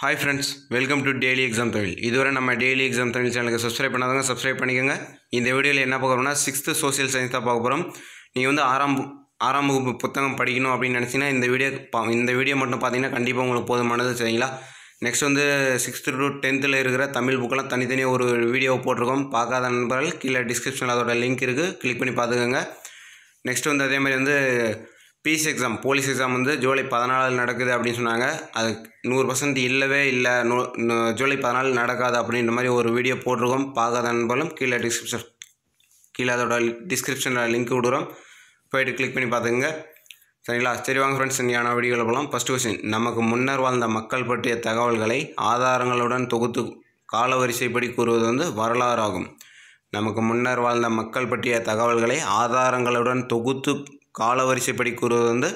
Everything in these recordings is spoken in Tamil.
hi friends welcome to daily exam Tamil இதுவரை நம்ம டெய்லி எக்ஸாம் தமிழ் சேனலுக்கு சப்ஸ்கிரைப் பண்ணாதவங்க சப்ஸ்கிரைப் பண்ணிக்கோங்க இந்த வீடியோவில் என்ன பார்க்க சிக்ஸ்த்து சோசியல் சயின்ஸ் தான் பார்க்க போகிறோம் நீங்கள் வந்து ஆறாம் ஆறாம் வகுப்பு புத்தகம் படிக்கணும் அப்படின்னு நினச்சிங்கன்னா இந்த வீடியோ பா இந்த வீடியோ மட்டும் பார்த்தீங்கன்னா கண்டிப்பாக உங்களுக்கு போதுமானது சரிங்களா நெக்ஸ்ட் வந்து சிக்ஸ்த்து டு டென்த்தில் இருக்கிற தமிழ் புக்கெல்லாம் தனித்தனியாக ஒரு வீடியோ போட்டிருக்கோம் பார்க்காத நண்பர்கள் கீழே டிஸ்கிரிப்ஷனில் அதோட லிங்க் இருக்குது கிளிக் பண்ணி பார்த்துக்கோங்க நெக்ஸ்ட் வந்து அதேமாதிரி வந்து பிசி எக்ஸாம் போலீஸ் எக்ஸாம் வந்து ஜூலை பதினாலில் நடக்குது அப்படின்னு சொன்னாங்க அது நூறு பர்சன்ட் இல்லவே இல்லை நூ ஜூலை பதினாலு நடக்காது அப்படின்ற மாதிரி ஒரு வீடியோ போட்டிருக்கோம் பார்க்காத நண்பர்களும் கீழே டிஸ்கிரிப்ஷன் கீழே அதோட டிஸ்கிரிப்ஷனில் லிங்க் விடுறோம் போயிட்டு கிளிக் பண்ணி பார்த்துங்க சரிங்களா சரி வாங்க ஃப்ரெண்ட்ஸ் இனியான வீடியோவில் போகலாம் ஃபஸ்ட் கொஸ்டின் நமக்கு முன்னர் வாழ்ந்த மக்கள் பற்றிய தகவல்களை ஆதாரங்களுடன் தொகுத்து காலவரிசைப்படி கூறுவது வந்து வரலாறு ஆகும் நமக்கு முன்னர் வாழ்ந்த மக்கள் பற்றிய தகவல்களை ஆதாரங்களுடன் தொகுத்து காலவரிசைப்படி கூறுவது வந்து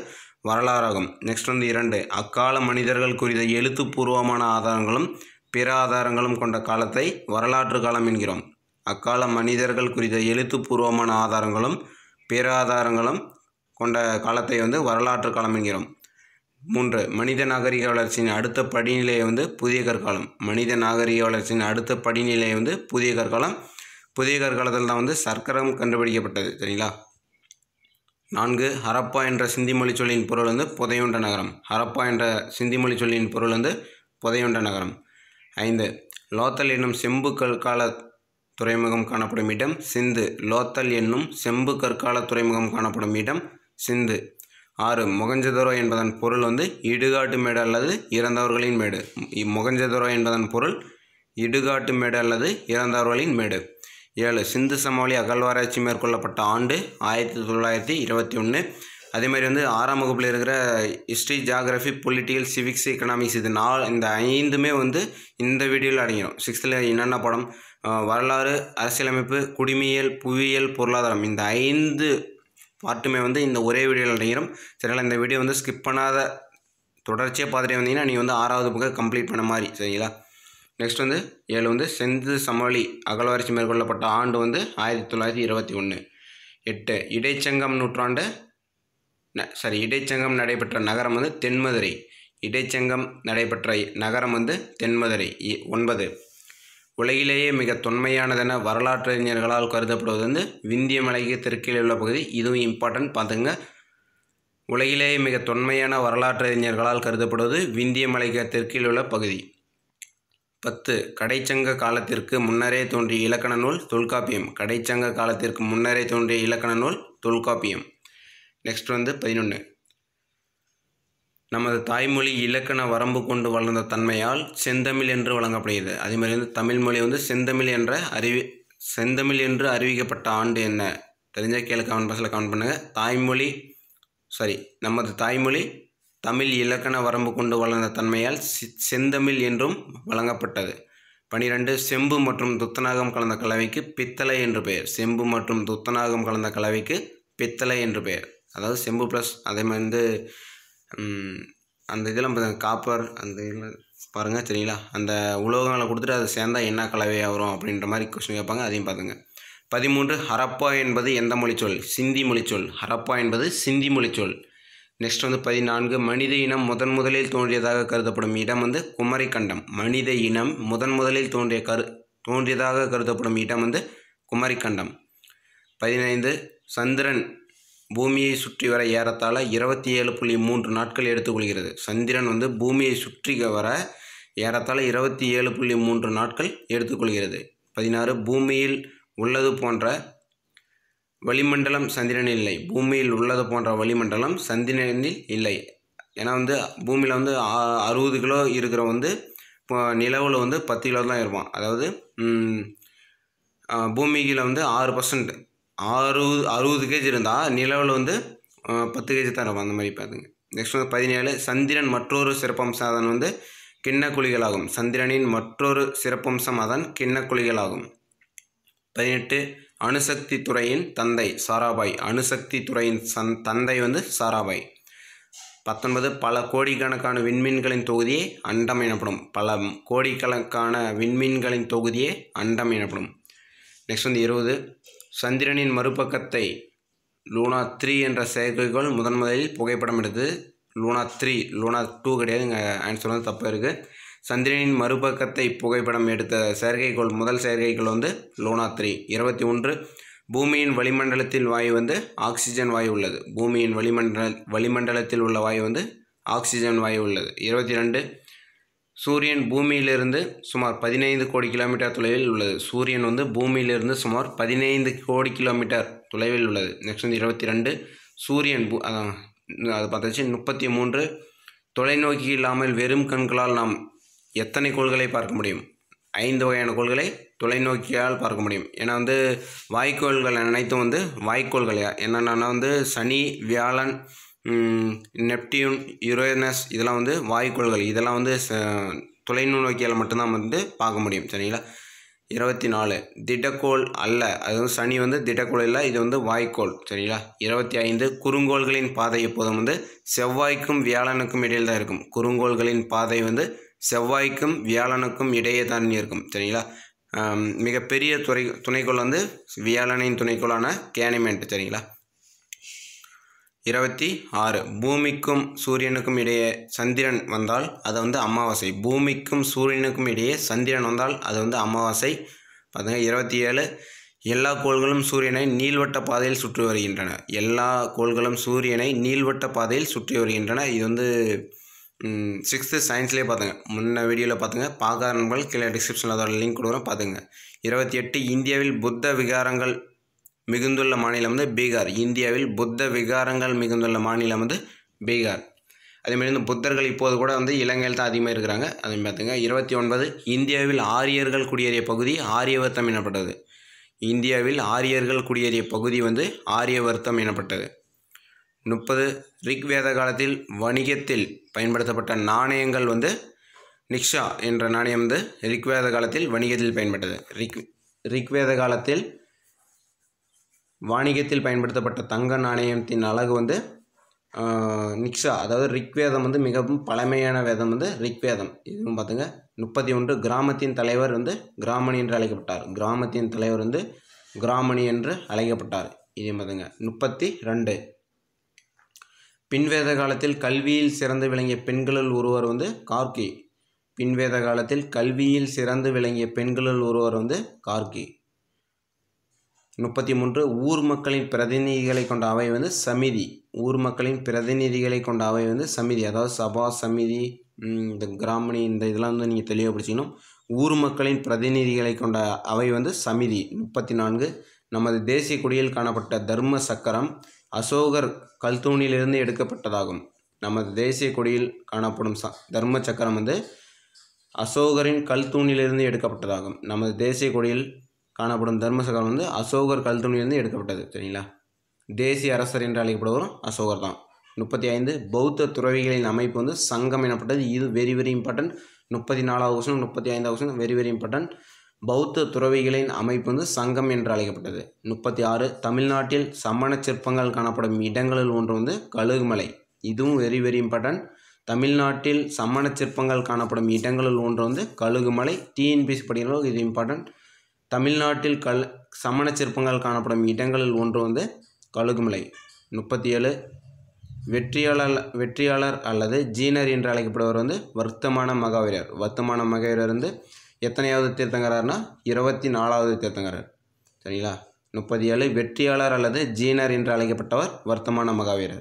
வரலாறாகும் நெக்ஸ்ட் வந்து இரண்டு அக்கால மனிதர்கள் குறித்த எழுத்துப்பூர்வமான ஆதாரங்களும் பிற ஆதாரங்களும் கொண்ட காலத்தை வரலாற்று காலம் என்கிறோம் அக்கால மனிதர்கள் குறித்த எழுத்துப்பூர்வமான ஆதாரங்களும் பிற ஆதாரங்களும் கொண்ட காலத்தை வந்து வரலாற்று காலம் என்கிறோம் மூன்று மனித நாகரிக வளர்ச்சியின் அடுத்த படிநிலையை வந்து புதிய கற்காலம் மனித நாகரிக வளர்ச்சியின் அடுத்த படிநிலையை வந்து புதிய கற்காலம் புதிய கற்காலத்தில் தான் வந்து சர்க்கரம் கண்டுபிடிக்கப்பட்டது சரிங்களா நான்கு ஹரப்பா என்ற சிந்தி மொழி சொல்லின் பொருள் வந்து புதையுண்ட நகரம் ஹரப்பா என்ற சிந்தி மொழி சொல்லின் பொருள் வந்து புதையுண்ட நகரம் ஐந்து லோத்தல் என்னும் செம்பு கற்கால துறைமுகம் காணப்படும் இடம் சிந்து லோத்தல் என்னும் செம்பு கற்கால துறைமுகம் காணப்படும் இடம் சிந்து ஆறு முகஞ்சதுரோ என்பதன் பொருள் வந்து இடுகாட்டு மேடு அல்லது இறந்தவர்களின் மேடு முகஞ்சதுரோ என்பதன் பொருள் இடுகாட்டு மேடு அல்லது இறந்தவர்களின் மேடு ஏழு சிந்து சமவெளி அகழ்வாராய்ச்சி மேற்கொள்ளப்பட்ட ஆண்டு ஆயிரத்தி தொள்ளாயிரத்தி இருபத்தி ஒன்று அதேமாதிரி வந்து ஆறாம் வகுப்பில் இருக்கிற history geography political civics economics இது நாலு இந்த ஐந்துமே வந்து இந்த வீடியோவில் அடங்கிடும் சிக்ஸ்த்தில் என்னென்ன படம் வரலாறு அரசியலமைப்பு குடிமியல் புவியியல் பொருளாதாரம் இந்த ஐந்து பார்ட்டுமே வந்து இந்த ஒரே வீடியோவில் அடங்கிடும் சரிங்களா இந்த வீடியோ வந்து ஸ்கிப் பண்ணாத தொடர்ச்சியாக பார்த்துட்டே வந்தீங்கன்னா நீங்கள் வந்து ஆறாவது புக்கை கம்ப்ளீட் பண்ண மாதிரி சரிங்களா நெக்ஸ்ட் வந்து ஏழு வந்து செந்து சமவெளி அகழ்வாரிச்சி மேற்கொள்ளப்பட்ட ஆண்டு வந்து ஆயிரத்தி தொள்ளாயிரத்தி இருபத்தி ஒன்று எட்டு இடைச்சங்கம் நூற்றாண்டு சாரி இடைச்சங்கம் நடைபெற்ற நகரம் வந்து தென்மதுரை இடைச்சங்கம் நடைபெற்ற நகரம் வந்து தென்மதுரை ஒன்பது உலகிலேயே மிக தொன்மையானதென வரலாற்றறிஞர்களால் கருதப்படுவது வந்து விந்திய மலைக்கு தெற்கில் உள்ள பகுதி இதுவும் இம்பார்ட்டன்ட் பார்த்துங்க உலகிலேயே மிக தொன்மையான வரலாற்றறிஞர்களால் கருதப்படுவது விந்திய மலைக்கு தெற்கில் உள்ள பகுதி பத்து கடைச்சங்க காலத்திற்கு முன்னரே தோன்றிய இலக்கண நூல் தொல்காப்பியம் கடைச்சங்க காலத்திற்கு முன்னரே தோன்றிய இலக்கண நூல் தொல்காப்பியம் நெக்ஸ்ட் வந்து பதினொன்று நமது தாய்மொழி இலக்கண வரம்பு கொண்டு வளர்ந்த தன்மையால் செந்தமிழ் என்று வழங்கப்படுகிறது அதே மாதிரி வந்து தமிழ் மொழி வந்து செந்தமிழ் என்ற அறிவி செந்தமிழ் என்று அறிவிக்கப்பட்ட ஆண்டு என்ன தெரிஞ்சால் கேளு கமெண்ட் பாக்ஸில் கமெண்ட் பண்ணுங்கள் தாய்மொழி சாரி நமது தாய்மொழி தமிழ் இலக்கண வரம்பு கொண்டு வளர்ந்த தன்மையால் செந்தமிழ் என்றும் வழங்கப்பட்டது பனிரெண்டு செம்பு மற்றும் துத்தநாகம் கலந்த கலவைக்கு பித்தளை என்று பெயர் செம்பு மற்றும் துத்தநாகம் கலந்த கலவைக்கு பித்தளை என்று பெயர் அதாவது செம்பு ப்ளஸ் அதே மாதிரி வந்து அந்த இதெல்லாம் காப்பர் அந்த இதில் பாருங்கள் சரிங்களா அந்த உலோகங்களை கொடுத்துட்டு அதை சேர்ந்தால் என்ன கலவையாக வரும் அப்படின்ற மாதிரி கொஸ்டின் கேட்பாங்க அதையும் பார்த்துங்க பதிமூன்று ஹரப்பா என்பது எந்த மொழிச்சொல் சிந்தி மொழிச்சொல் ஹரப்பா என்பது சிந்தி மொழிச்சொல் நெக்ஸ்ட் வந்து பதினான்கு மனித இனம் முதன் முதலில் தோன்றியதாக கருதப்படும் இடம் வந்து குமரிக்கண்டம் மனித இனம் முதன் முதலில் தோன்றிய கரு தோன்றியதாக கருதப்படும் இடம் வந்து குமரிக்கண்டம் பதினைந்து சந்திரன் பூமியை சுற்றி வர ஏறத்தாழ இருபத்தி ஏழு புள்ளி மூன்று நாட்கள் எடுத்துக்கொள்கிறது சந்திரன் வந்து பூமியை சுற்றி வர ஏறத்தால் இருபத்தி ஏழு புள்ளி மூன்று நாட்கள் எடுத்துக்கொள்கிறது பதினாறு பூமியில் உள்ளது போன்ற வளிமண்டலம் சந்திரனில் இல்லை பூமியில் உள்ளது போன்ற வளிமண்டலம் சந்திரனில் இல்லை ஏன்னா வந்து பூமியில் வந்து அறுபது கிலோ இருக்கிற வந்து இப்போ நிலவில் வந்து பத்து கிலோ தான் இருப்போம் அதாவது பூமியில் வந்து ஆறு பர்சன்ட் அறுபது அறுபது கேஜி இருந்தால் நிலவில் வந்து பத்து கேஜி தான் இருப்போம் அந்த மாதிரி பார்த்துங்க நெக்ஸ்ட் வந்து பதினேழு சந்திரன் மற்றொரு சிறப்பம்சம் அதன் வந்து கிண்ண குழிகளாகும் சந்திரனின் மற்றொரு சிறப்பம்சம் அதன் கிண்ண குழிகளாகும் பதினெட்டு அணுசக்தி துறையின் தந்தை சாராபாய் அணுசக்தி துறையின் சந் தந்தை வந்து சாராபாய் பத்தொன்பது பல கோடிக்கணக்கான விண்மீன்களின் தொகுதியே அண்டம் எனப்படும் பல கோடிக்கணக்கான விண்மீன்களின் தொகுதியே அண்டம் எனப்படும் நெக்ஸ்ட் வந்து இருபது சந்திரனின் மறுபக்கத்தை லூனா த்ரீ என்ற செயற்கைக்கோள் முதன் முதலில் புகைப்படம் எடுத்தது லூனா த்ரீ லூனா டூ கிடையாது இங்கே ஆன்சர் வந்து தப்பாக இருக்குது சந்திரனின் மறுபக்கத்தை புகைப்படம் எடுத்த செயற்கைக்கோள் முதல் செயற்கைக்கோள் வந்து லோனா த்ரீ இருபத்தி ஒன்று பூமியின் வளிமண்டலத்தில் வாயு வந்து ஆக்சிஜன் வாயு உள்ளது பூமியின் வளிமண்டல வளிமண்டலத்தில் உள்ள வாயு வந்து ஆக்சிஜன் வாயு உள்ளது இருபத்தி ரெண்டு சூரியன் பூமியிலிருந்து சுமார் பதினைந்து கோடி கிலோமீட்டர் தொலைவில் உள்ளது சூரியன் வந்து பூமியிலிருந்து சுமார் பதினைந்து கோடி கிலோமீட்டர் தொலைவில் உள்ளது நெக்ஸ்ட் வந்து இருபத்தி ரெண்டு சூரியன் பூ அது பார்த்தாச்சு முப்பத்தி மூன்று தொலைநோக்கி இல்லாமல் வெறும் கண்களால் நாம் எத்தனை கோள்களை பார்க்க முடியும் ஐந்து வகையான கோள்களை தொலைநோக்கியால் பார்க்க முடியும் ஏன்னா வந்து வாய்க்கோள்கள் அனைத்தும் வந்து வாய்க்கோள்கள் என்னென்னா வந்து சனி வியாழன் நெப்டியூன் யுரேனஸ் இதெல்லாம் வந்து வாய்க்கோள்கள் இதெல்லாம் வந்து தொலைநோக்கியால் மட்டும்தான் வந்து பார்க்க முடியும் சரிங்களா இருபத்தி நாலு திடக்கோள் அல்ல அது வந்து சனி வந்து திடக்கோள் இல்லை இது வந்து வாய்க்கோள் சரிங்களா இருபத்தி ஐந்து குறுங்கோள்களின் பாதை எப்போதும் வந்து செவ்வாய்க்கும் வியாழனுக்கும் இடையில் தான் இருக்கும் குறுங்கோள்களின் பாதை வந்து செவ்வாய்க்கும் வியாழனுக்கும் இடையே தான் இருக்கும் சரிங்களா மிகப்பெரிய துறை துணைக்கோள் வந்து வியாழனின் துணைக்கோளான கேனிமெண்ட் சரிங்களா இருபத்தி ஆறு பூமிக்கும் சூரியனுக்கும் இடையே சந்திரன் வந்தால் அது வந்து அமாவாசை பூமிக்கும் சூரியனுக்கும் இடையே சந்திரன் வந்தால் அது வந்து அமாவாசை பார்த்துங்க இருபத்தி ஏழு எல்லா கோள்களும் சூரியனை நீள்வட்ட பாதையில் சுற்றி வருகின்றன எல்லா கோள்களும் சூரியனை நீள்வட்ட பாதையில் சுற்றி வருகின்றன இது வந்து சிக்ஸ்த்து சயின்ஸ்லேயே பார்த்துங்க முன்ன வீடியோவில் பார்த்துங்க பார்க்காத நண்பர்கள் கீழே டிஸ்கிரிப்ஷனில் அதோட லிங்க் கொடுக்குறோம் பார்த்துங்க இருபத்தி எட்டு இந்தியாவில் புத்த விகாரங்கள் மிகுந்துள்ள மாநிலம் வந்து பீகார் இந்தியாவில் புத்த விகாரங்கள் மிகுந்துள்ள மாநிலம் வந்து பீகார் அதேமாரி இந்த புத்தர்கள் இப்போது கூட வந்து இலங்கையில் தான் அதிகமாக இருக்கிறாங்க அதே பார்த்துங்க இருபத்தி ஒன்பது இந்தியாவில் ஆரியர்கள் குடியேறிய பகுதி ஆரியவர்த்தம் எனப்பட்டது இந்தியாவில் ஆரியர்கள் குடியேறிய பகுதி வந்து ஆரியவர்த்தம் எனப்பட்டது முப்பது ரிக்வேத காலத்தில் வணிகத்தில் பயன்படுத்தப்பட்ட நாணயங்கள் வந்து நிக்ஷா என்ற நாணயம் வந்து ரிக்வேத காலத்தில் வணிகத்தில் பயன்பட்டது ரிக் ரிக்வேத காலத்தில் வாணிகத்தில் பயன்படுத்தப்பட்ட தங்க நாணயத்தின் அழகு வந்து நிக்ஷா அதாவது ரிக்வேதம் வந்து மிகவும் பழமையான வேதம் வந்து ரிக்வேதம் இதுவும் பார்த்துங்க முப்பத்தி ஒன்று கிராமத்தின் தலைவர் வந்து கிராமணி என்று அழைக்கப்பட்டார் கிராமத்தின் தலைவர் வந்து கிராமணி என்று அழைக்கப்பட்டார் இதையும் பார்த்துங்க முப்பத்தி ரெண்டு பின்வேத காலத்தில் கல்வியில் சிறந்து விளங்கிய பெண்களுள் ஒருவர் வந்து கார்கி பின்வேத காலத்தில் கல்வியில் சிறந்து விளங்கிய பெண்களுள் ஒருவர் வந்து கார்கி முப்பத்தி மூன்று ஊர் மக்களின் பிரதிநிதிகளை கொண்ட அவை வந்து சமிதி ஊர் மக்களின் பிரதிநிதிகளை கொண்ட அவை வந்து சமிதி அதாவது சபா சமிதி இந்த கிராமணி இந்த இதெல்லாம் வந்து நீங்கள் தெளிவாக பிடிச்சிக்கணும் ஊர் மக்களின் பிரதிநிதிகளை கொண்ட அவை வந்து சமிதி முப்பத்தி நான்கு நமது தேசிய குடியில் காணப்பட்ட தர்ம சக்கரம் அசோகர் கல்தூணிலிருந்து எடுக்கப்பட்டதாகும் நமது தேசிய கொடியில் காணப்படும் ச தர்ம சக்கரம் வந்து அசோகரின் கல்தூணிலிருந்து எடுக்கப்பட்டதாகும் நமது தேசிய கொடியில் காணப்படும் தர்ம சக்கரம் வந்து அசோகர் கல்தூணிலிருந்து எடுக்கப்பட்டது சரிங்களா தேசிய அரசர் என்று அழைக்கப்படுவோம் அசோகர் தான் முப்பத்தி ஐந்து பௌத்த துறவிகளின் அமைப்பு வந்து சங்கம் எனப்பட்டது இது வெரி வெரி இம்பார்ட்டன்ட் முப்பத்தி நாலாவது கொஸ்டின் முப்பத்தி ஐந்தாவது கொஸ்டின் வெரி வெரி இம்பார்ட்டன்ட் பௌத்த துறவிகளின் அமைப்பு வந்து சங்கம் என்று அழைக்கப்பட்டது முப்பத்தி ஆறு தமிழ்நாட்டில் சமண சிற்பங்கள் காணப்படும் இடங்களில் ஒன்று வந்து கழுகுமலை இதுவும் வெரி வெரி இம்பார்ட்டன்ட் தமிழ்நாட்டில் சமண சிற்பங்கள் காணப்படும் இடங்களில் ஒன்று வந்து கழுகுமலை டிஎன்பிசி படிக்கிறவங்க இது இம்பார்ட்டன்ட் தமிழ்நாட்டில் கல் சமண சிற்பங்கள் காணப்படும் இடங்களில் ஒன்று வந்து கழுகுமலை முப்பத்தி ஏழு வெற்றியாளர் வெற்றியாளர் அல்லது ஜீனர் என்று அழைக்கப்படுவர் வந்து வர்த்தமான மகாவீரர் வர்த்தமான மகாவீரர் வந்து எத்தனையாவது தீர்த்தங்கரார்னா இருபத்தி நாலாவது தீர்த்தங்கரார் சரிங்களா முப்பத்தி ஏழு வெற்றியாளர் அல்லது ஜீனர் என்று அழைக்கப்பட்டவர் வர்த்தமான மகாவீரர்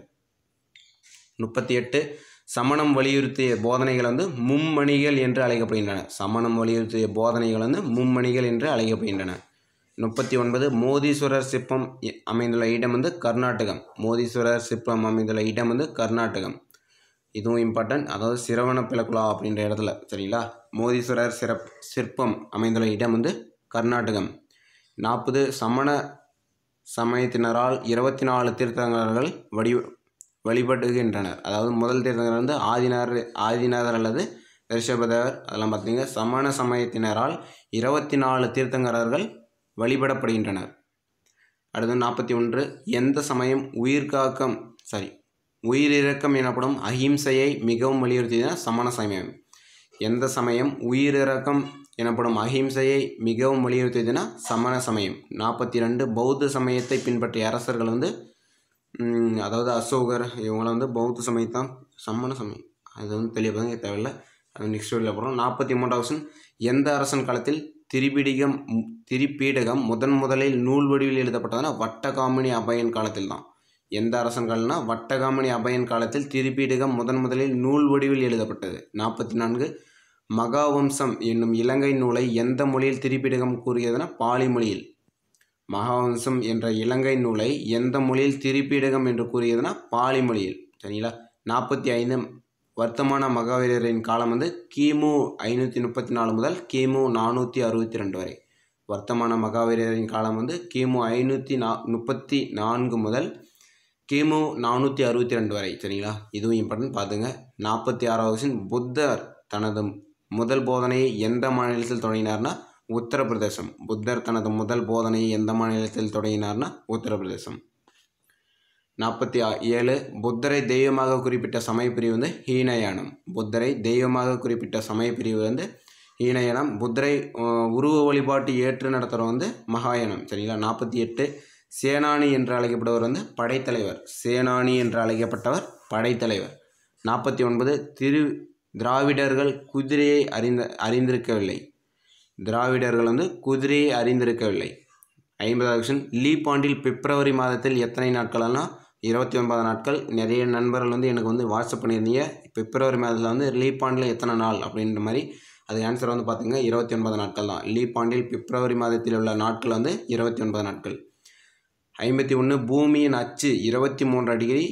முப்பத்தி எட்டு சமணம் வலியுறுத்திய போதனைகள் வந்து மும்மணிகள் என்று அழைக்கப்படுகின்றன சமணம் வலியுறுத்திய போதனைகள் வந்து மும்மணிகள் என்று அழைக்கப்படுகின்றன முப்பத்தி ஒன்பது மோதீஸ்வரர் சிற்பம் அமைந்துள்ள இடம் வந்து கர்நாடகம் மோதீஸ்வரர் சிற்பம் அமைந்துள்ள இடம் வந்து கர்நாடகம் இதுவும் இம்பார்ட்டன்ட் அதாவது சிரவண பிளக்குலா அப்படின்ற இடத்துல சரிங்களா மோதீஸ்வரர் சிறப் சிற்பம் அமைந்துள்ள இடம் வந்து கர்நாடகம் நாற்பது சமண சமயத்தினரால் இருபத்தி நாலு தீர்த்தங்கர்கள் வடி வழிபடுகின்றனர் அதாவது முதல் தீர்த்தங்கர் வந்து ஆதினார் ஆதிநாதர் அல்லது ரிஷபதர் அதெல்லாம் பார்த்தீங்கன்னா சமண சமயத்தினரால் இருபத்தி நாலு தீர்த்தங்கரர்கள் வழிபடப்படுகின்றனர் அடுத்து நாற்பத்தி ஒன்று எந்த சமயம் உயிர்காக்கம் சாரி உயிரிறக்கம் எனப்படும் அஹிம்சையை மிகவும் வலியுறுத்தின சமண சமயம் எந்த சமயம் உயிரிறக்கம் எனப்படும் அஹிம்சையை மிகவும் வலியுறுத்தியதுன்னா சமண சமயம் நாற்பத்தி ரெண்டு பௌத்த சமயத்தை பின்பற்றிய அரசர்கள் வந்து அதாவது அசோகர் இவங்களாம் வந்து பௌத்த சமயத்தான் சமண சமயம் அது வந்து தெளிவாக தேவையில்லை அது நெக்ஸ்ட் வீடியோவில் போகிறோம் நாற்பத்தி மூன்றாவது எந்த அரசன் காலத்தில் திரிபீடிகம் திரிபீடகம் முதன் முதலில் நூல் வடிவில் எழுதப்பட்டதுன்னா வட்டகாமணி அபயன் காலத்தில் தான் எந்த அரசன் காலம்னா வட்டகாமணி அபயன் காலத்தில் திரிபீடகம் முதன் முதலில் நூல் வடிவில் எழுதப்பட்டது நாற்பத்தி நான்கு மகாவம்சம் என்னும் இலங்கை நூலை எந்த மொழியில் திரிபிடகம் கூறியதென பாலி மொழியில் மகாவம்சம் என்ற இலங்கை நூலை எந்த மொழியில் திரிபிடகம் என்று கூறியதுனா பாலி மொழியில் சரிங்களா நாற்பத்தி ஐந்து வர்த்தமான மகாவீரரின் காலம் வந்து கிமு ஐநூற்றி முப்பத்தி நாலு முதல் கிமு நானூற்றி அறுபத்தி ரெண்டு வரை வர்த்தமான மகாவீரரின் காலம் வந்து கிமு ஐநூற்றி நா முப்பத்தி நான்கு முதல் கிமு நானூற்றி அறுபத்தி ரெண்டு வரை சரிங்களா இதுவும் இம்பார்ட்டன்ட் பார்த்துங்க நாற்பத்தி ஆறாவது புத்தர் தனது முதல் போதனையை எந்த மாநிலத்தில் தொடங்கினார்னா உத்தரப்பிரதேசம் புத்தர் தனது முதல் போதனையை எந்த மாநிலத்தில் தொடங்கினார்னா உத்தரப்பிரதேசம் நாற்பத்தி ஏழு புத்தரை தெய்வமாக குறிப்பிட்ட சமயப்பிரிவு வந்து ஹீனயானம் புத்தரை தெய்வமாக குறிப்பிட்ட சமயப்பிரிவு வந்து ஹீனயானம் புத்தரை உருவ வழிபாட்டு ஏற்று நடத்துகிற வந்து மகாயானம் சரிங்களா நாற்பத்தி எட்டு சேனானி என்று அழைக்கப்பட்டவர் வந்து படைத்தலைவர் சேனானி என்று அழைக்கப்பட்டவர் படைத்தலைவர் நாற்பத்தி ஒன்பது திரு திராவிடர்கள் குதிரையை அறிந்த அறிந்திருக்கவில்லை திராவிடர்கள் வந்து குதிரையை அறிந்திருக்கவில்லை ஐம்பதாவது கொஸ்டின் லீப் ஆண்டில் பிப்ரவரி மாதத்தில் எத்தனை நாட்கள்னா இருபத்தி ஒன்பது நாட்கள் நிறைய நண்பர்கள் வந்து எனக்கு வந்து வாட்ஸ்அப் பண்ணியிருந்தீங்க பிப்ரவரி மாதத்தில் வந்து லீப் ஆண்டில் எத்தனை நாள் அப்படின்ற மாதிரி அது ஆன்சர் வந்து பார்த்தீங்கன்னா இருபத்தி ஒன்பது நாட்கள் தான் லீப் ஆண்டில் பிப்ரவரி மாதத்தில் உள்ள நாட்கள் வந்து இருபத்தி ஒன்பது நாட்கள் ஐம்பத்தி ஒன்று பூமியின் அச்சு இருபத்தி மூன்று டிகிரி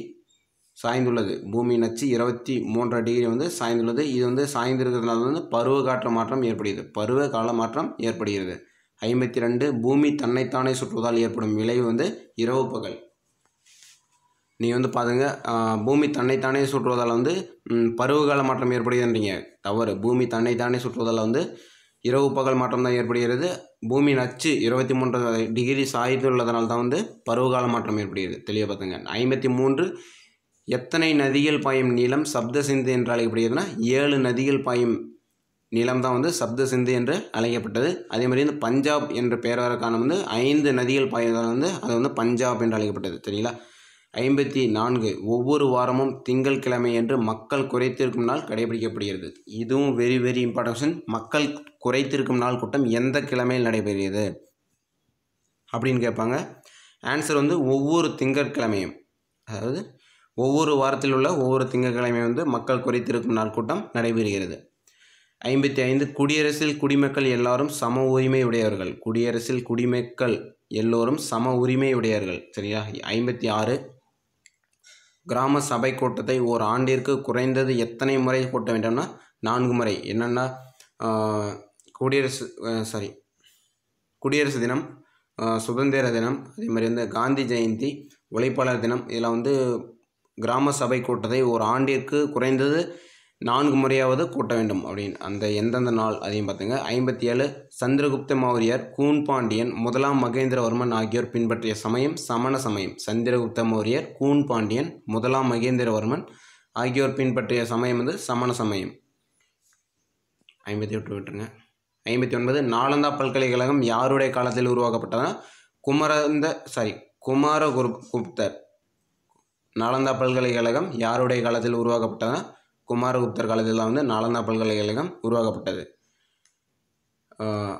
சாய்ந்துள்ளது பூமி நச்சு இருபத்தி மூன்றரை டிகிரி வந்து சாய்ந்துள்ளது இது வந்து சாய்ந்திருக்கிறதுனால வந்து பருவ காற்று மாற்றம் ஏற்படுகிறது பருவ கால மாற்றம் ஏற்படுகிறது ஐம்பத்தி ரெண்டு பூமி தன்னைத்தானே சுற்றுவதால் ஏற்படும் விளைவு வந்து இரவு பகல் நீ வந்து பாருங்க பூமி தன்னைத்தானே சுற்றுவதால் வந்து பருவகால மாற்றம் ஏற்படுகிறதுன்றீங்க தவறு பூமி தன்னைத்தானே சுற்றுவதால் வந்து இரவு பகல் மாற்றம் தான் ஏற்படுகிறது பூமி நச்சு இருபத்தி மூன்று டிகிரி சாய்ந்துள்ளதனால் தான் வந்து பருவகால மாற்றம் ஏற்படுகிறது தெளிவாக பார்த்துங்க ஐம்பத்தி மூன்று எத்தனை நதிகள் பாயும் நீளம் சப்த சிந்து என்று அழைக்கப்படுகிறதுனா ஏழு நதிகள் பாயும் நிலம் தான் வந்து சப்த சிந்து என்று அழைக்கப்பட்டது அதே மாதிரி வந்து பஞ்சாப் என்ற பெயர் வந்து ஐந்து நதிகள் பாய்வதால் வந்து அது வந்து பஞ்சாப் என்று அழைக்கப்பட்டது சரிங்களா ஐம்பத்தி நான்கு ஒவ்வொரு வாரமும் திங்கள் கிழமை என்று மக்கள் குறைத்திருக்கும் நாள் கடைபிடிக்கப்படுகிறது இதுவும் வெரி வெரி இம்பார்ட்டன் மக்கள் குறைத்திருக்கும் நாள் கூட்டம் எந்த கிழமையில் நடைபெறுகிறது அப்படின்னு கேட்பாங்க ஆன்சர் வந்து ஒவ்வொரு திங்கட்கிழமையும் அதாவது ஒவ்வொரு வாரத்தில் உள்ள ஒவ்வொரு திங்கட்கிழமை வந்து மக்கள் குறைத்திருக்கும் நாள் கூட்டம் நடைபெறுகிறது ஐம்பத்தி ஐந்து குடியரசில் குடிமக்கள் எல்லாரும் சம உரிமை உடையவர்கள் குடியரசில் குடிமக்கள் எல்லோரும் சம உரிமை உடையவர்கள் சரியா ஐம்பத்தி ஆறு கிராம சபை கூட்டத்தை ஓர் ஆண்டிற்கு குறைந்தது எத்தனை முறை கூட்ட வேண்டும்னா நான்கு முறை என்னென்னா குடியரசு சாரி குடியரசு தினம் சுதந்திர தினம் அதே மாதிரி வந்து காந்தி ஜெயந்தி உழைப்பாளர் தினம் இதெல்லாம் வந்து கிராம சபை கூட்டத்தை ஒரு ஆண்டிற்கு குறைந்தது நான்கு முறையாவது கூட்ட வேண்டும் அப்படின்னு அந்த எந்தெந்த நாள் அதையும் பார்த்துங்க ஐம்பத்தி ஏழு சந்திரகுப்த மௌரியர் கூன் பாண்டியன் முதலாம் மகேந்திரவர்மன் ஆகியோர் பின்பற்றிய சமயம் சமண சமயம் சந்திரகுப்த மௌரியர் கூன் பாண்டியன் முதலாம் மகேந்திரவர்மன் ஆகியோர் பின்பற்றிய சமயம் வந்து சமண சமயம் ஐம்பத்தி எட்டு விட்டுருங்க ஐம்பத்தி ஒன்பது நாலந்தா பல்கலைக்கழகம் யாருடைய காலத்தில் உருவாக்கப்பட்டதுன்னா குமரந்த சாரி குமாரகுரு குப்தர் நாலந்தா பல்கலைக்கழகம் யாருடைய காலத்தில் உருவாக்கப்பட்டதுன்னா குமாரகுப்தர் காலத்தில் தான் வந்து நாலந்தா பல்கலைக்கழகம் உருவாக்கப்பட்டது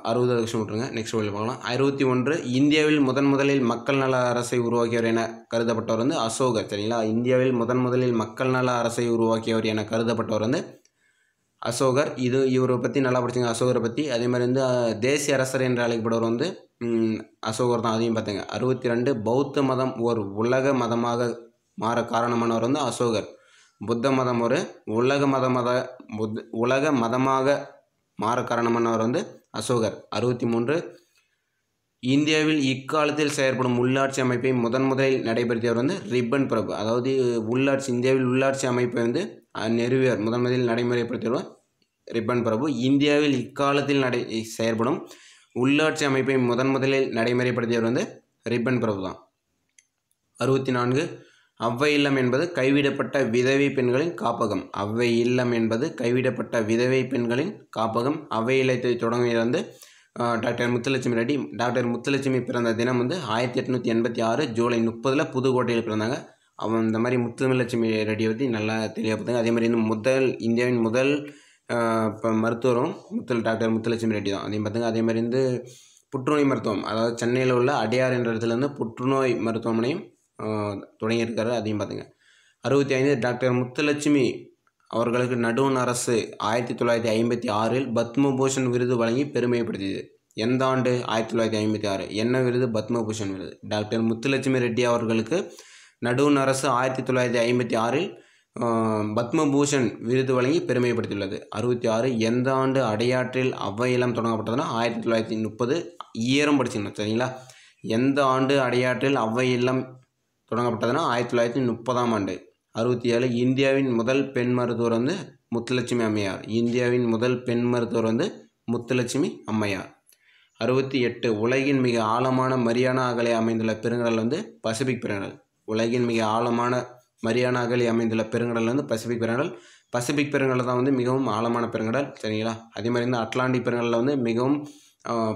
அறுபது லட்சம் விட்டுருங்க நெக்ஸ்ட் வழியில் பார்க்கலாம் அறுபத்தி ஒன்று இந்தியாவில் முதன் முதலில் மக்கள் நல அரசை உருவாக்கியவர் என கருதப்பட்டவர் வந்து அசோகர் சரிங்களா இந்தியாவில் முதன் முதலில் மக்கள் நல அரசை உருவாக்கியவர் என கருதப்பட்டவர் வந்து அசோகர் இது இவரை பற்றி நல்லா படிச்சுங்க அசோகரை பற்றி அதே மாதிரி வந்து தேசிய அரசர் என்று அழைக்கப்படுவர் வந்து அசோகர் தான் அதையும் பார்த்தீங்க அறுபத்தி ரெண்டு பௌத்த மதம் ஓர் உலக மதமாக மாற காரணமானவர் வந்து அசோகர் புத்த மதம் ஒரு உலக மத மத புத் உலக மதமாக மாற காரணமானவர் வந்து அசோகர் அறுபத்தி மூன்று இந்தியாவில் இக்காலத்தில் செயற்படும் உள்ளாட்சி அமைப்பை முதன் முதலில் நடைபெறுத்தியவர் வந்து ரிப்பன் பிரபு அதாவது உள்ளாட்சி இந்தியாவில் உள்ளாட்சி அமைப்பை வந்து நிறுவியவர் முதன் முதலில் நடைமுறைப்படுத்தியவர் ரிப்பன் பிரபு இந்தியாவில் இக்காலத்தில் நடை செயற்படும் உள்ளாட்சி அமைப்பை முதன் முதலில் நடைமுறைப்படுத்தியவர் வந்து ரிப்பன் பிரபு தான் அறுபத்தி நான்கு அவ்வை இல்லம் என்பது கைவிடப்பட்ட விதவை பெண்களின் காப்பகம் அவ்வை இல்லம் என்பது கைவிடப்பட்ட விதவை பெண்களின் காப்பகம் அவ்வை இல்லத்தை தொடங்கியிருந்து டாக்டர் முத்துலட்சுமி ரெட்டி டாக்டர் முத்துலட்சுமி பிறந்த தினம் வந்து ஆயிரத்தி எட்நூற்றி எண்பத்தி ஆறு ஜூலை முப்பதில் புதுக்கோட்டையில் பிறந்தாங்க அவன் இந்த மாதிரி முத்துலட்சுமி ரெட்டியை பற்றி நல்லா தெளிவாக பார்த்தாங்க அதே மாதிரி வந்து முதல் இந்தியாவின் முதல் இப்போ மருத்துவரும் முத்து டாக்டர் முத்துலட்சுமி ரெட்டி தான் அதையும் பார்த்துங்க அதே மாதிரி வந்து புற்றுநோய் மருத்துவம் அதாவது சென்னையில் உள்ள அடையார் என்ற இடத்துலேருந்து புற்றுநோய் மருத்துவமனையும் இருக்கிறார் அதையும் பார்த்துங்க அறுபத்தி ஐந்து டாக்டர் முத்துலட்சுமி அவர்களுக்கு நடுவண் அரசு ஆயிரத்தி தொள்ளாயிரத்தி ஐம்பத்தி ஆறில் பத்மபூஷன் விருது வழங்கி பெருமைப்படுத்தியது எந்த ஆண்டு ஆயிரத்தி தொள்ளாயிரத்தி ஐம்பத்தி ஆறு என்ன விருது பத்மபூஷன் விருது டாக்டர் முத்துலட்சுமி ரெட்டி அவர்களுக்கு நடுவண் அரசு ஆயிரத்தி தொள்ளாயிரத்தி ஐம்பத்தி ஆறில் பத்மபூஷன் விருது வழங்கி பெருமைப்படுத்தியுள்ளது அறுபத்தி ஆறு எந்த ஆண்டு அடையாற்றில் அவ்வை இல்லம் தொடங்கப்பட்டதுன்னா ஆயிரத்தி தொள்ளாயிரத்தி முப்பது இயரம் படிச்சுக்கணும் சரிங்களா எந்த ஆண்டு அடையாற்றில் அவ்வை இல்லம் தொடங்கப்பட்டதுன்னா ஆயிரத்தி தொள்ளாயிரத்தி முப்பதாம் ஆண்டு அறுபத்தி ஏழு இந்தியாவின் முதல் பெண் மருத்துவர் வந்து முத்துலட்சுமி அம்மையார் இந்தியாவின் முதல் பெண் மருத்துவர் வந்து முத்துலட்சுமி அம்மையார் அறுபத்தி எட்டு உலகின் மிக ஆழமான மரியானா அகலை அமைந்துள்ள பெருங்கடல் வந்து பசிபிக் பெருங்கடல் உலகின் மிக ஆழமான மரியானா அகலி அமைந்துள்ள பெருங்கடல் வந்து பசிபிக் பெருங்கடல் பசிபிக் பெருங்கடல் தான் வந்து மிகவும் ஆழமான பெருங்கடல் சரிங்களா அதே மாதிரி வந்து அட்லாண்டிக் பெருங்கடலில் வந்து மிகவும்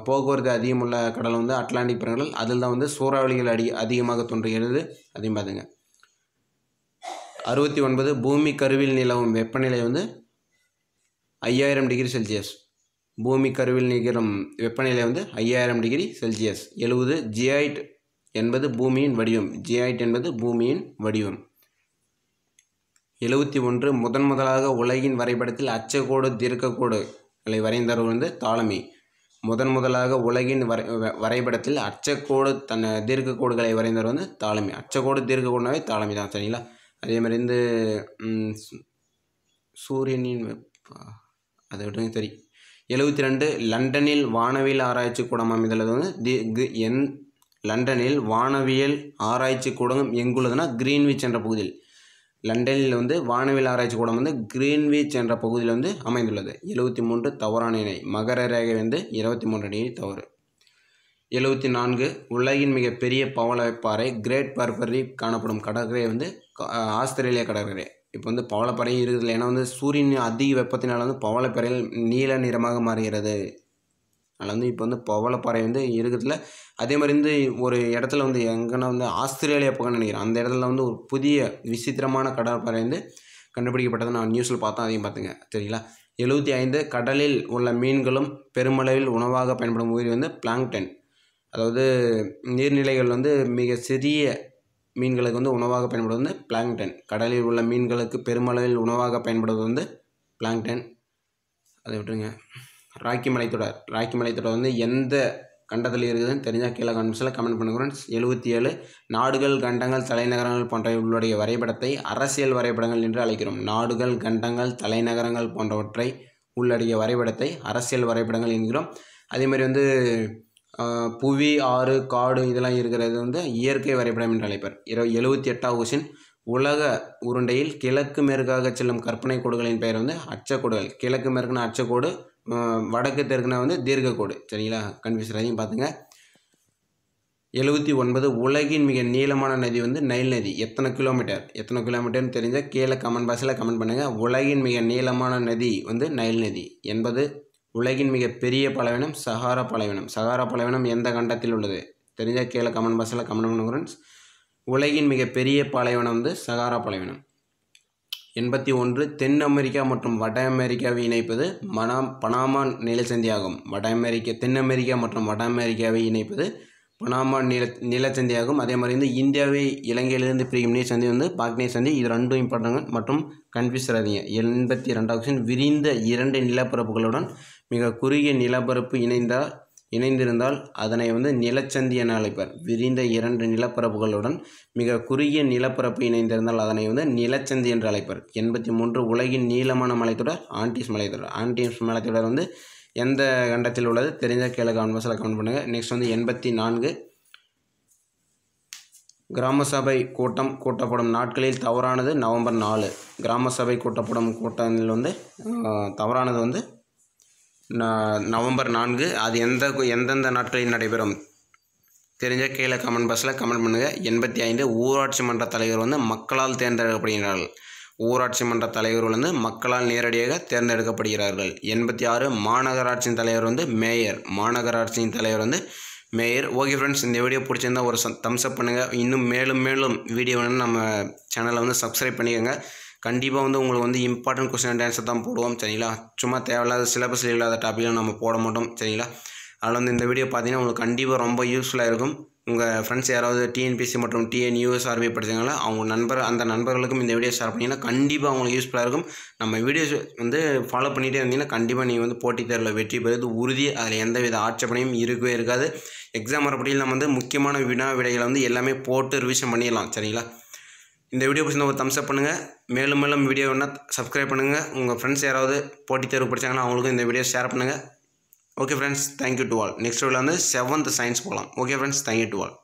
போக்குவரத்து அதிகமுள்ள கடல் வந்து அட்லாண்டிக் பெருங்கடல் அதில் தான் வந்து சூறாவளிகள் அடி அதிகமாக தோன்றுகிறது அதையும் பார்த்துங்க அறுபத்தி ஒன்பது பூமி கருவில் நிலவும் வெப்பநிலை வந்து ஐயாயிரம் டிகிரி செல்சியஸ் பூமி கருவில் நிகழும் வெப்பநிலை வந்து ஐயாயிரம் டிகிரி செல்சியஸ் எழுபது ஜியாய்ட் என்பது பூமியின் வடிவம் ஜியாய்ட் என்பது பூமியின் வடிவம் எழுபத்தி ஒன்று முதன் முதலாக உலகின் வரைபடத்தில் அச்சக்கோடு தீர்க்கக்கோடுகளை வரைந்தவர் வந்து தாளமி முதன் முதலாக உலகின் வரை வரைபடத்தில் அச்சக்கோடு தன் தீர்க்க கோடுகளை வரைந்தவர் வந்து தாளமி அச்சக்கோடு தீர்க்க கோடுனாவே தாலமி தான் சரிங்களா அதே மாதிரி வந்து சூரியனின் அதை விட்டுங்க சரி எழுபத்தி ரெண்டு லண்டனில் வானவியல் ஆராய்ச்சி கூடம் அமைந்துள்ளது வந்து தி என் லண்டனில் வானவியல் ஆராய்ச்சி கூடம் எங்குள்ளதுன்னா கிரீன்விச் என்ற பகுதியில் லண்டனில் வந்து வானவில் ஆராய்ச்சி கூடம் வந்து கிரீன்விச் என்ற பகுதியில் வந்து அமைந்துள்ளது எழுபத்தி மூன்று தவறான இணை மகர ரேகை வந்து இருபத்தி மூன்று அணியை தவறு எழுபத்தி நான்கு உலகின் மிகப்பெரிய பவளப்பாறை கிரேட் பர்பரி காணப்படும் கடற்கரை வந்து ஆஸ்திரேலிய கடற்கரை இப்போ வந்து பவளப்பாறையும் இருக்குது ஏன்னா வந்து சூரியன் அதிக வெப்பத்தினால் வந்து பவளப்பாறையில் நீல நிறமாக மாறுகிறது அதனால் வந்து இப்போ வந்து பவளப்பாறை வந்து இருக்கிறதுல அதே மாதிரி வந்து ஒரு இடத்துல வந்து எங்கன்னா வந்து ஆஸ்திரேலியா பக்கம்னு நினைக்கிறேன் அந்த இடத்துல வந்து ஒரு புதிய விசித்திரமான கடற்பாறை வந்து கண்டுபிடிக்கப்பட்டதை நான் நியூஸில் பார்த்தேன் அதையும் பார்த்துங்க சரிங்களா எழுபத்தி ஐந்து கடலில் உள்ள மீன்களும் பெருமளவில் உணவாக பயன்படும் உயிர் வந்து பிளாங்டன் அதாவது நீர்நிலைகள் வந்து மிக சிறிய மீன்களுக்கு வந்து உணவாக பயன்படுவது வந்து பிளாங்டன் கடலில் உள்ள மீன்களுக்கு பெருமளவில் உணவாக பயன்படுவது வந்து பிளாங்டன் அதை விட்டுருங்க ராக்கி மலைத்தொடர் ராக்கி மலைத்தொடர் வந்து எந்த கண்டத்தில் இருக்குதுன்னு தெரிஞ்சால் கீழே கமெண்ட்ஸில் கமெண்ட் பண்ணுங்க எழுபத்தி ஏழு நாடுகள் கண்டங்கள் தலைநகரங்கள் போன்றவர்களுடைய வரைபடத்தை அரசியல் வரைபடங்கள் என்று அழைக்கிறோம் நாடுகள் கண்டங்கள் தலைநகரங்கள் போன்றவற்றை உள்ளடைய வரைபடத்தை அரசியல் வரைபடங்கள் என்கிறோம் அதேமாதிரி வந்து புவி ஆறு காடு இதெல்லாம் இருக்கிறது வந்து இயற்கை வரைபடம் என்று அழைப்பர் இரவு எழுபத்தி எட்டாவது கொஷின் உலக உருண்டையில் கிழக்கு மேற்காக செல்லும் கற்பனை கோடுகளின் பெயர் வந்து அச்சக்கோடுகள் கிழக்கு மேற்குன்னு அச்சக்கோடு வடக்கு தெற்குனா வந்து தீர்க்கக்கோடு சரிங்களா கன்ஃபியூஸ் அதையும் பார்த்துங்க எழுபத்தி ஒன்பது உலகின் மிக நீளமான நதி வந்து நைல் நதி எத்தனை கிலோமீட்டர் எத்தனை கிலோமீட்டர்னு தெரிஞ்சால் கீழே கமெண்ட் பாக்ஸில் கமெண்ட் பண்ணுங்கள் உலகின் மிக நீளமான நதி வந்து நைல் நதி என்பது உலகின் மிக பெரிய பலவீனம் சஹாரா பலவீனம் சஹாரா பலவீனம் எந்த கண்டத்தில் உள்ளது தெரிஞ்சால் கீழே கமெண்ட் பாக்ஸில் கமெண்ட் பண்ணுங்க ஃப்ரெண்ட்ஸ் உலகின் மிகப்பெரிய பாலைவனம் வந்து சகாரா பலவீனம் எண்பத்தி ஒன்று தென் அமெரிக்கா மற்றும் வட அமெரிக்காவை இணைப்பது மனா பனாமா நிலச்சந்தியாகும் வட அமெரிக்க தென் அமெரிக்கா மற்றும் வட அமெரிக்காவை இணைப்பது பனாமா நில நிலச்சந்தியாகும் அதே மாதிரி வந்து இந்தியாவை இலங்கையிலிருந்து பிரிக்கும் நீர் சந்தி வந்து பாக்னே சந்தி இது ரெண்டும் இம்பார்ட்டன் மற்றும் கன்ஃபியூஸ் ஆகிங்க எண்பத்தி ரெண்டாவது விரிந்த இரண்டு நிலப்பரப்புகளுடன் மிக குறுகிய நிலப்பரப்பு இணைந்தால் இணைந்திருந்தால் அதனை வந்து நிலச்சந்தி என அழைப்பர் விரிந்த இரண்டு நிலப்பரப்புகளுடன் மிக குறுகிய நிலப்பரப்பு இணைந்திருந்தால் அதனை வந்து நிலச்சந்தி என்று அழைப்பர் எண்பத்தி மூன்று உலகின் நீளமான மலைத்தொடர் ஆண்டிஸ் மலைத்தொடர் ஆண்டிஸ் மலைத்தொடர் வந்து எந்த கண்டத்தில் உள்ளது தெரிஞ்ச கேளுங்க அன்பசில் கமெண்ட் பண்ணுங்கள் நெக்ஸ்ட் வந்து எண்பத்தி நான்கு கிராம சபை கூட்டம் கூட்டப்படும் நாட்களில் தவறானது நவம்பர் நாலு கிராம சபை கூட்டப்படும் கூட்டங்களில் வந்து தவறானது வந்து நவம்பர் நான்கு அது எந்த எந்தெந்த நாட்களில் நடைபெறும் தெரிஞ்ச கீழே கமெண்ட் பாக்ஸில் கமெண்ட் பண்ணுங்கள் எண்பத்தி ஐந்து ஊராட்சி மன்ற தலைவர் வந்து மக்களால் தேர்ந்தெடுக்கப்படுகிறார்கள் ஊராட்சி மன்ற தலைவர் வந்து மக்களால் நேரடியாக தேர்ந்தெடுக்கப்படுகிறார்கள் எண்பத்தி ஆறு மாநகராட்சியின் தலைவர் வந்து மேயர் மாநகராட்சியின் தலைவர் வந்து மேயர் ஓகே ஃப்ரெண்ட்ஸ் இந்த வீடியோ பிடிச்சிருந்தால் ஒரு தம்ஸ்அப் பண்ணுங்கள் இன்னும் மேலும் மேலும் வீடியோ வந்து நம்ம சேனலை வந்து சப்ஸ்கிரைப் பண்ணிக்கோங்க கண்டிப்பாக வந்து உங்களுக்கு வந்து இம்பார்ட்டன்ட் கொஸ்டின் அண்ட் ஆன்சர் தான் போடுவோம் சரிங்களா சும்மா தேவையில்லாத சிலபஸ் இல்லாத டாப்பிக்லாம் நம்ம போட மாட்டோம் சரிங்களா அதில் வந்து இந்த வீடியோ பார்த்தீங்கன்னா உங்களுக்கு கண்டிப்பாக ரொம்ப யூஸ்ஃபுல்லாக இருக்கும் உங்கள் ஃப்ரெண்ட்ஸ் யாராவது டிஎன்பிசி மற்றும் டிஎன் யூஎஸ்ஆர்பி படித்தவங்களா அவங்க நண்பர் அந்த நண்பர்களுக்கும் இந்த வீடியோ ஷேர் பண்ணிங்கன்னா கண்டிப்பாக அவங்களுக்கு யூஸ்ஃபுல்லாக இருக்கும் நம்ம வீடியோஸ் வந்து ஃபாலோ பண்ணிகிட்டே இருந்தீங்கன்னா கண்டிப்பாக நீங்கள் வந்து போட்டித் தேர்வில் வெற்றி பெறுவது உறுதி அதில் எந்த வித ஆட்சேபனையும் இருக்கவே இருக்காது எக்ஸாம் வரப்படியில் நம்ம வந்து முக்கியமான வினா விடைகளை வந்து எல்லாமே போட்டு ரிவிஷன் பண்ணிடலாம் சரிங்களா இந்த வீடியோ பிடிச்சி ஒரு தம்ஸ்அப் பண்ணுங்கள் மேலும் மேலும் வீடியோ வேணால் சப்ஸ்கிரைப் பண்ணுங்கள் உங்கள் ஃப்ரெண்ட்ஸ் யாராவது போட்டி தேர்வு படித்தாங்கன்னா அவங்களுக்கும் இந்த வீடியோ ஷேர் பண்ணுங்கள் okay friends thank you to all next video வந்து செவன்த் சயின்ஸ் போகலாம் okay friends thank you to all